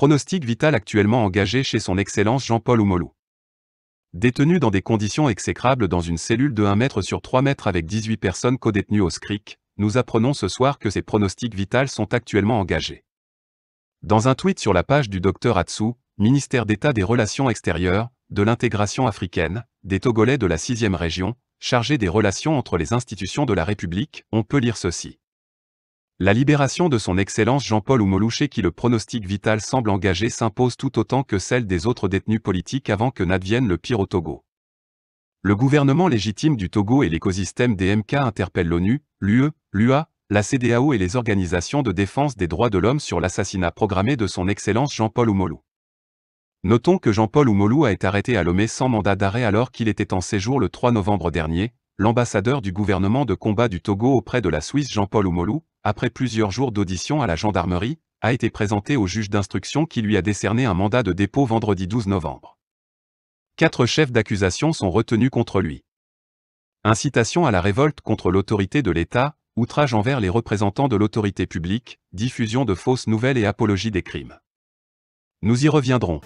Pronostic vital actuellement engagé chez son Excellence Jean-Paul Oumolou. Détenu dans des conditions exécrables dans une cellule de 1 mètre sur 3 mètres avec 18 personnes codétenues au SCRIC, nous apprenons ce soir que ses pronostics vital sont actuellement engagés. Dans un tweet sur la page du Dr Atsu, ministère d'État des Relations extérieures, de l'intégration africaine, des Togolais de la 6e région, chargé des relations entre les institutions de la République, on peut lire ceci. La libération de son excellence Jean-Paul chez qui le pronostic vital semble engagé s'impose tout autant que celle des autres détenus politiques avant que n'advienne le pire au Togo. Le gouvernement légitime du Togo et l'écosystème des MK interpellent l'ONU, l'UE, l'UA, la CDAO et les organisations de défense des droits de l'homme sur l'assassinat programmé de son excellence Jean-Paul Oumolou. Notons que Jean-Paul Oumolou a été arrêté à Lomé sans mandat d'arrêt alors qu'il était en séjour le 3 novembre dernier, l'ambassadeur du gouvernement de combat du Togo auprès de la Suisse Jean-Paul Oumolou, après plusieurs jours d'audition à la gendarmerie, a été présenté au juge d'instruction qui lui a décerné un mandat de dépôt vendredi 12 novembre. Quatre chefs d'accusation sont retenus contre lui. Incitation à la révolte contre l'autorité de l'État, outrage envers les représentants de l'autorité publique, diffusion de fausses nouvelles et apologie des crimes. Nous y reviendrons.